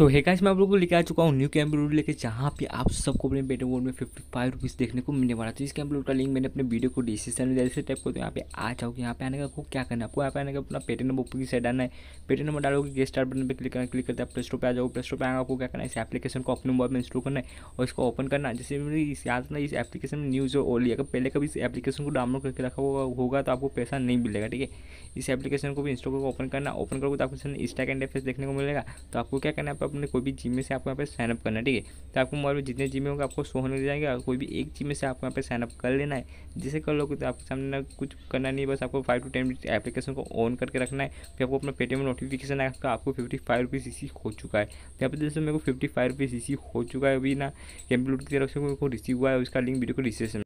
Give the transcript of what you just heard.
सो so, हेगा मैं आप लोगों को लेकर आ चुका हूँ न्यू कैम्ब्रो लेकर जहाँ पे आप सबको अपने बेटे वोड में फिफ्टी फाइव रुपीज़ देखने को मिलने वाला तो इस कैम्ब्रो का लिंक मैंने अपने वीडियो को डिस्क्रिप्शन में जैसे टाइप को तो यहाँ पे आ जाओगे यहाँ पे आने का आपको क्या करना है आपको यहाँ पे आने का अपना पेटी नंबर ऊपर की साइड आना है पेटी नंबर डालोगे गेस्ट स्टार्ट बटन पर क्लिक करना क्लिक करते हैं प्ले स्टोर पर आ जाओ प्ले स्टोर पर आएगा आपको क्या करना है इस एप्लीकेशन को अपने मोबाइल में इंस्टॉल करना है और इसको ओपन करना जैसे जैसे इस याद ना इस एप्लीकेशन में न्यूज़ ओली अगर पहले कभी इस एप्लीकेशन को डाउनलोड करके रखा हुआ होगा तो आपको पैसा नहीं मिलेगा ठीक है इस एप्लीकेशन को भी इंस्टॉल करके ओपन करना ओपन करोगे तो आपको इस टाइप देखने को मिलेगा तो आपको क्या करना है अपने कोई भी में से आपको यहाँ पे साइनअप करना है ठीक है तो आपको मोबाइल में जितने में होंगे आपको शो होने जाएंगे और कोई भी एक में से आपको यहाँ पे साइनअप कर लेना है जिसे कर लोगे तो आपके सामने कुछ करना नहीं बस आपको five to ten minute application को ऑन करके रखना है फिर आपको अपना पेटीएम नोटिफिकेशन आएगा आपको फिफ्टी फाइव रुपीज़ इसी हो चुका है तो यहाँ पर जैसे मेरे को फिफ्टी फाइव रुपीज़ इसी हो चुका है अभी ना कंप्यूटर की तरफ से रिसीव हुआ है उसका लिंक वीडियो को डिस्क्रिप्शन